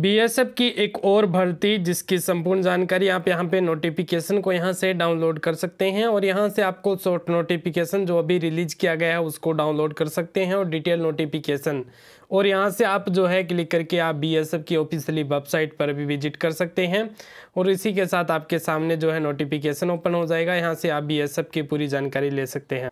BSF की एक और भर्ती जिसकी संपूर्ण जानकारी आप यहाँ पे नोटिफिकेशन को यहाँ से डाउनलोड कर सकते हैं और यहाँ से आपको शॉर्ट नोटिफिकेशन जो अभी रिलीज किया गया है उसको डाउनलोड कर सकते हैं और डिटेल नोटिफिकेशन और यहाँ से आप जो है क्लिक करके आप बीएसएफ की ऑफिशियली वेबसाइट पर भी विजिट कर सकते हैं और इसी के साथ आपके सामने जो है नोटिफिकेशन ओपन हो जाएगा यहाँ से आप बी की पूरी जानकारी ले सकते हैं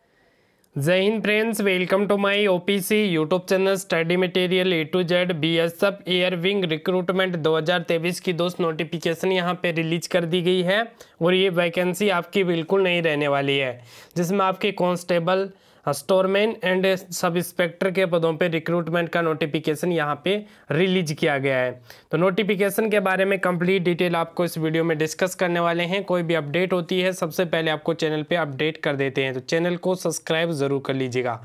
Jai Hind friends welcome to my OPC YouTube channel study material A to Z B S F air wing recruitment 2023 की दोस्त नोटिफिकेशन यहां पे रिलीज कर दी गई है और ये वैकेंसी आपकी बिल्कुल नहीं रहने वाली है जिसमें आपके constable storeman and sub inspector के पदों पे रिक्रूटमेंट का नोटिफिकेशन यहाँ पे रिलीज किया गया है तो नोटिफिकेशन के बारे में कंप्लीट डिटेल आपको इस वीडियो में डिस्कस करने वाले हैं कोई भी अपडेट होती है सबसे पहले आपको चैनल पे अपडेट कर देते हैं तो चैनल को सब्सक्राइब ज़रूर कर लीजिएगा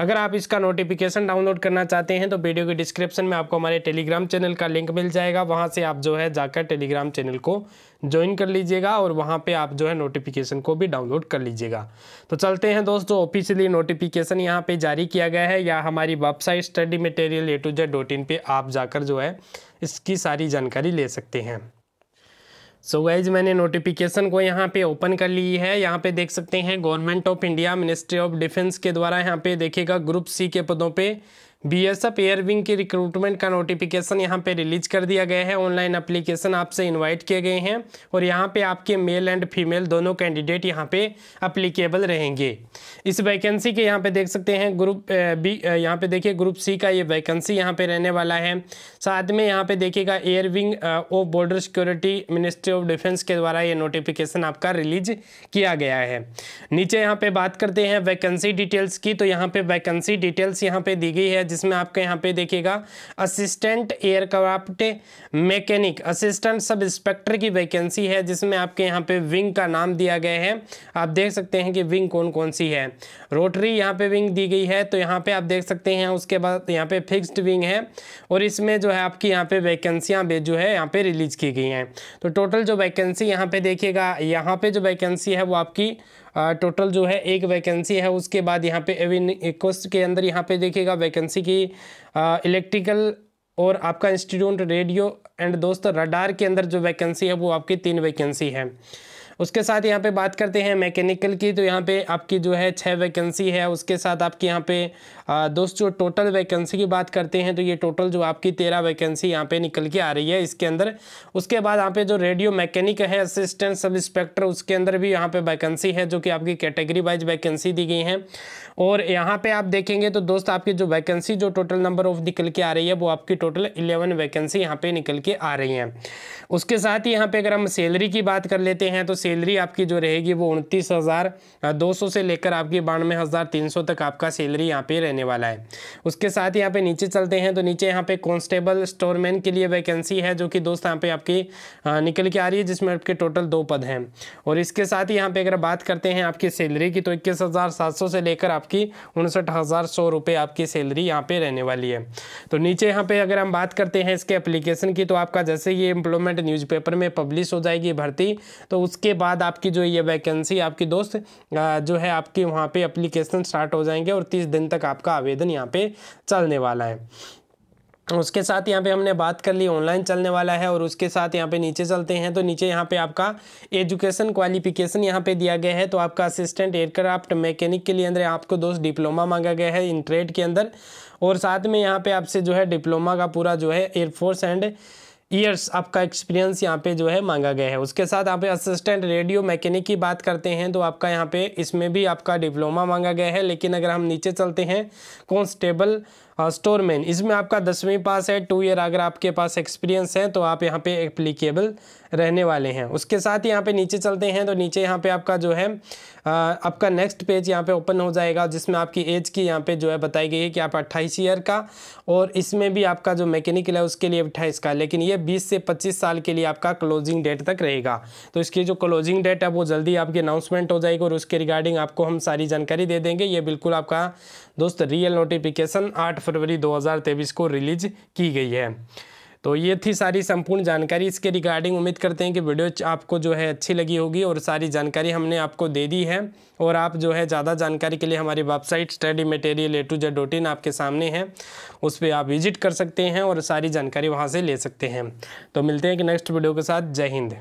अगर आप इसका नोटिफिकेशन डाउनलोड करना चाहते हैं तो वीडियो के डिस्क्रिप्शन में आपको हमारे टेलीग्राम चैनल का लिंक मिल जाएगा वहाँ से आप जो है जाकर टेलीग्राम चैनल को ज्वाइन कर लीजिएगा और वहाँ पे आप जो है नोटिफिकेशन को भी डाउनलोड कर लीजिएगा तो चलते हैं दोस्तों ऑफिशियली नोटिफिकेशन यहाँ पर जारी किया गया है या हमारी website study material A to Z dot in पर आप जाकर जो है इसकी सारी जानकारी ले सकते हैं सो so गाइज मैंने नोटिफिकेशन को यहाँ पे ओपन कर ली है यहाँ पे देख सकते हैं government of India ministry of defence के द्वारा यहाँ पे देखेगा ग्रुप सी के पदों पे बीएसएफ एयरविंग की रिक्रूटमेंट का नोटिफिकेशन यहाँ पे रिलीज कर दिया गया है ऑनलाइन अप्लीकेशन आपसे इनवाइट किए गए हैं और यहाँ पे आपके मेल एंड फीमेल दोनों कैंडिडेट यहाँ पे अप्लीकेबल रहेंगे इस वैकेंसी के यहाँ पे देख सकते हैं ग्रुप बी यहाँ पे देखिए ग्रुप सी का ये वैकेंसी यहाँ पे रहने वाला है साथ में यहाँ पे देखिएगा air wing of border security ministry of defence के द्वारा ये नोटिफिकेशन आपका रिलीज किया गया है नीचे यहाँ पे बात करते हैं वैकेंसी डिटेल्स की तो यहाँ पे वैकेंसी डिटेल्स यहाँ पे दी गई है जिसमें आपके यहाँ पे देखिएगा assistant aircraft mechanic assistant sub inspector की वैकेंसी है जिसमें आपके यहाँ पे विंग का नाम दिया गया है आप देख सकते हैं कि विंग कौन कौन सी है रोटरी यहाँ पे विंग दी गई है तो यहाँ पे आप देख सकते हैं उसके बाद यहाँ पे फिक्स्ड विंग है और इसमें जो है आपकी यहाँ पे वैकेंसियाँ जो है यहाँ पे रिलीज की गई हैं तो टोटल जो वैकेंसी यहाँ पे देखिएगा यहाँ पे जो वैकेंसी है वो आपकी टोटल जो है एक वैकेंसी है उसके बाद यहाँ पे एविन कोस्ट के अंदर यहाँ पे देखिएगा वैकेंसी की इलेक्ट्रिकल और आपका इंस्टीट्यूट रेडियो एंड दोस्त रडार के अंदर जो वैकेंसी है वो आपकी तीन वैकेंसी है उसके साथ यहाँ पे बात करते हैं मैकेनिकल की तो यहाँ पे आपकी जो है छः वैकेंसी है उसके साथ आपकी यहाँ पे दोस्तों टोटल वैकेंसी की बात करते हैं तो ये टोटल जो आपकी तेरह वैकेंसी यहाँ पे निकल के आ रही है इसके अंदर उसके बाद यहाँ पे जो रेडियो मैकेनिक है असिस्टेंट सब इंस्पेक्टर उसके अंदर भी यहाँ पे वैकेंसी है जो कि आपकी कैटेगरी वाइज वैकेंसी दी गई है और यहाँ पे आप देखेंगे तो दोस्त आपकी जो वैकेंसी जो टोटल नंबर ऑफ निकल के आ रही है वो आपकी टोटल इलेवन वैकेंसी यहाँ पे निकल के आ रही हैं उसके साथ ही यहाँ पे अगर हम सैलरी की बात कर लेते हैं तो सैलरी आपकी जो रहेगी वो उनतीस से लेकर आपकी बानवे तक आपका सैलरी यहाँ पे रहने देने वाला है उसके साथ यहाँ पे नीचे चलते हैं तो नीचे यहाँ पे कॉन्स्टेबल स्टोरमैन के लिए वैकेंसी है जो कि दोस्त यहाँ पे आपकी निकल के आ रही है जिसमें आपके टोटल दो पद हैं और इसके साथ ही यहाँ पे अगर बात करते हैं आपकी सैलरी की तो इक्कीस से लेकर आपकी उनसठ आपकी सैलरी यहाँ पे रहने वाली है तो नीचे यहाँ पे अगर हम बात करते हैं इसके एप्लीकेशन की तो आपका जैसे ये एम्प्लॉयमेंट न्यूज़पेपर में पब्लिश हो जाएगी भर्ती तो उसके बाद आपकी जो ये वैकेंसी आपकी दोस्त जो है आपकी वहाँ पे एप्लीकेशन स्टार्ट हो जाएंगे और तीस दिन तक आप आपका आवेदन यहाँ पे चलने वाला है उसके साथ यहाँ पे हमने बात कर ली ऑनलाइन चलने वाला है और उसके साथ यहाँ पे नीचे चलते हैं तो नीचे यहाँ पे आपका एजुकेशन क्वालिफिकेशन यहाँ पे दिया गया है तो आपका असिस्टेंट एयरक्राफ्ट मैकेनिक के लिए अंदर आपको दोस्त डिप्लोमा मांगा गया है इन ट्रेड के अंदर और साथ में यहाँ पे आपसे जो है डिप्लोमा का पूरा जो है एयरफोर्स एंड ईयर्स आपका एक्सपीरियंस यहाँ पे जो है मांगा गया है उसके साथ आप असिस्टेंट रेडियो मैकेनिक की बात करते हैं तो आपका यहाँ पे इसमें भी आपका डिप्लोमा मांगा गया है लेकिन अगर हम नीचे चलते हैं कॉन्स्टेबल स्टोरमैन uh, इसमें आपका दसवीं पास है टू ईयर अगर आपके पास एक्सपीरियंस है तो आप यहाँ पे एप्लीकेबल रहने वाले हैं उसके साथ यहाँ पे नीचे चलते हैं तो नीचे यहाँ पे आपका जो है uh, आपका नेक्स्ट पेज यहाँ पे ओपन हो जाएगा जिसमें आपकी एज की यहाँ पे जो है बताई गई है कि आप अट्ठाईस ईयर का और इसमें भी आपका जो मैकेनिकल है उसके लिए अट्ठाईस का लेकिन ये बीस से पच्चीस साल के लिए आपका क्लोजिंग डेट तक रहेगा तो इसकी जो क्लोजिंग डेट है वो जल्दी आपकी अनाउंसमेंट हो जाएगी और उसके रिगार्डिंग आपको हम सारी जानकारी दे देंगे ये बिल्कुल आपका दोस्त रियल नोटिफिकेशन आठ फरवरी दो को रिलीज की गई है तो ये थी सारी संपूर्ण जानकारी इसके रिगार्डिंग उम्मीद करते हैं कि वीडियो आपको जो है अच्छी लगी होगी और सारी जानकारी हमने आपको दे दी है और आप जो है ज़्यादा जानकारी के लिए हमारी website study material A to Z dot in आपके सामने है उस पर आप विजिट कर सकते हैं और सारी जानकारी वहाँ से ले सकते हैं तो मिलते हैं कि नेक्स्ट वीडियो के साथ जय हिंद